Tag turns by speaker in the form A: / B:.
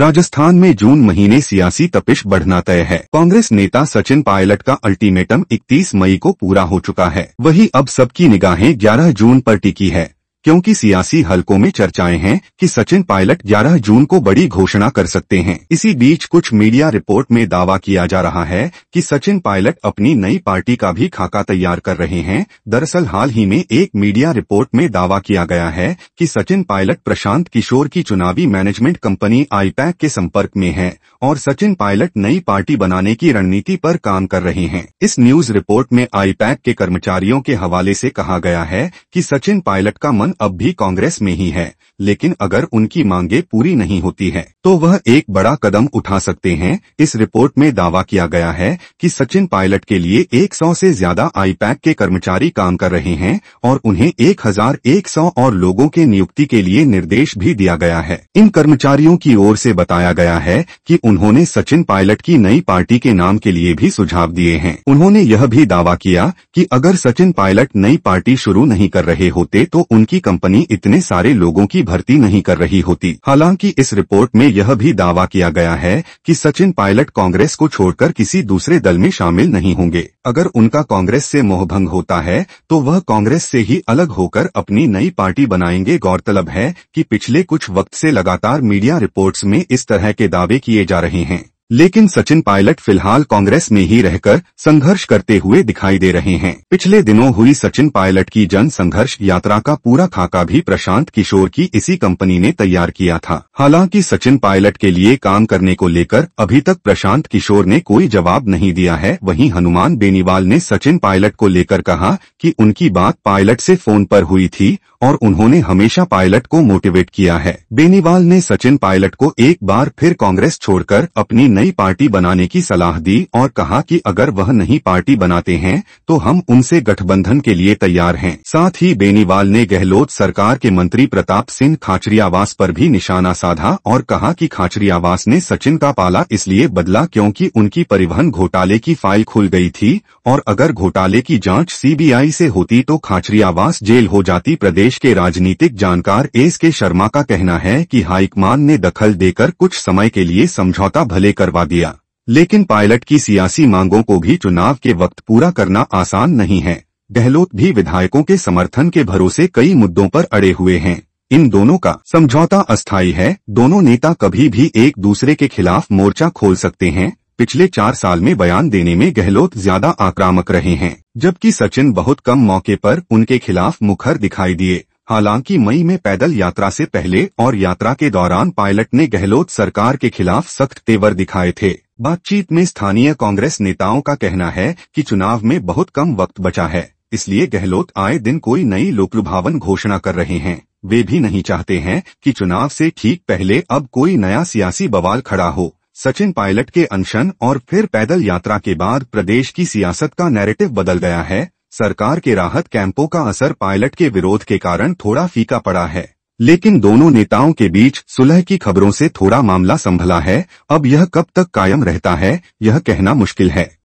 A: राजस्थान में जून महीने सियासी तपिश बढ़ना तय है कांग्रेस नेता सचिन पायलट का अल्टीमेटम 31 मई को पूरा हो चुका है वही अब सबकी निगाहें 11 जून पर टिकी है क्योंकि सियासी हलकों में चर्चाएं हैं कि सचिन पायलट 11 जून को बड़ी घोषणा कर सकते हैं इसी बीच कुछ मीडिया रिपोर्ट में दावा किया जा रहा है कि सचिन पायलट अपनी नई पार्टी का भी खाका तैयार कर रहे हैं दरअसल हाल ही में एक मीडिया रिपोर्ट में दावा किया गया है कि सचिन पायलट प्रशांत किशोर की चुनावी मैनेजमेंट कंपनी आईपैक के संपर्क में है और सचिन पायलट नई पार्टी बनाने की रणनीति पर काम कर रहे हैं इस न्यूज रिपोर्ट में आईपैक के कर्मचारियों के हवाले से कहा गया है कि सचिन पायलट का मन पाकिस्तान अब भी कांग्रेस में ही है लेकिन अगर उनकी मांगे पूरी नहीं होती है तो वह एक बड़ा कदम उठा सकते हैं इस रिपोर्ट में दावा किया गया है कि सचिन पायलट के लिए 100 से ज्यादा आईपैक के कर्मचारी काम कर रहे हैं और उन्हें 1100 और लोगों के नियुक्ति के लिए निर्देश भी दिया गया है इन कर्मचारियों की ओर से बताया गया है कि उन्होंने सचिन पायलट की नई पार्टी के नाम के लिए भी सुझाव दिए हैं उन्होंने यह भी दावा किया कि अगर सचिन पायलट नई पार्टी शुरू नहीं कर रहे होते तो उनकी कंपनी इतने सारे लोगों की भर्ती नहीं कर रही होती हालांकि इस रिपोर्ट में यह भी दावा किया गया है कि सचिन पायलट कांग्रेस को छोड़कर किसी दूसरे दल में शामिल नहीं होंगे अगर उनका कांग्रेस से मोहभंग होता है तो वह कांग्रेस से ही अलग होकर अपनी नई पार्टी बनाएंगे गौरतलब है कि पिछले कुछ वक्त से लगातार मीडिया रिपोर्ट्स में इस तरह के दावे किए जा रहे हैं लेकिन सचिन पायलट फिलहाल कांग्रेस में ही रहकर संघर्ष करते हुए दिखाई दे रहे हैं पिछले दिनों हुई सचिन पायलट की जन संघर्ष यात्रा का पूरा खाका भी प्रशांत किशोर की इसी कंपनी ने तैयार किया था हालांकि सचिन पायलट के लिए काम करने को लेकर अभी तक प्रशांत किशोर ने कोई जवाब नहीं दिया है वही हनुमान बेनीवाल ने सचिन पायलट को लेकर कहा की उनकी बात पायलट ऐसी फोन आरोप हुई थी और उन्होंने हमेशा पायलट को मोटिवेट किया है बेनीवाल ने सचिन पायलट को एक बार फिर कांग्रेस छोड़कर अपनी नई पार्टी बनाने की सलाह दी और कहा कि अगर वह नहीं पार्टी बनाते हैं तो हम उनसे गठबंधन के लिए तैयार हैं साथ ही बेनीवाल ने गहलोत सरकार के मंत्री प्रताप सिंह खाचरियावास पर भी निशाना साधा और कहा कि खाचरियावास ने सचिन का पाला इसलिए बदला क्योंकि उनकी परिवहन घोटाले की फाइल खुल गई थी और अगर घोटाले की जाँच सी से होती तो खाचरियावास जेल हो जाती प्रदेश के राजनीतिक जानकार एस के शर्मा का कहना है की हाईकमान ने दखल देकर कुछ समय के लिए समझौता भले कर करवा दिया लेकिन पायलट की सियासी मांगों को भी चुनाव के वक्त पूरा करना आसान नहीं है गहलोत भी विधायकों के समर्थन के भरोसे कई मुद्दों पर अड़े हुए हैं इन दोनों का समझौता अस्थायी है दोनों नेता कभी भी एक दूसरे के खिलाफ मोर्चा खोल सकते हैं पिछले चार साल में बयान देने में गहलोत ज्यादा आक्रामक रहे हैं जबकि सचिन बहुत कम मौके पर उनके खिलाफ मुखर दिखाई दिए हालांकि मई में पैदल यात्रा से पहले और यात्रा के दौरान पायलट ने गहलोत सरकार के खिलाफ सख्त तेवर दिखाए थे बातचीत में स्थानीय कांग्रेस नेताओं का कहना है कि चुनाव में बहुत कम वक्त बचा है इसलिए गहलोत आए दिन कोई नई लोकलुभावन घोषणा कर रहे हैं वे भी नहीं चाहते हैं कि चुनाव से ठीक पहले अब कोई नया सियासी बवाल खड़ा हो सचिन पायलट के अनशन और फिर पैदल यात्रा के बाद प्रदेश की सियासत का नैरेटिव बदल गया है सरकार के राहत कैंपों का असर पायलट के विरोध के कारण थोड़ा फीका पड़ा है लेकिन दोनों नेताओं के बीच सुलह की खबरों से थोड़ा मामला संभला है अब यह कब तक कायम रहता है यह कहना मुश्किल है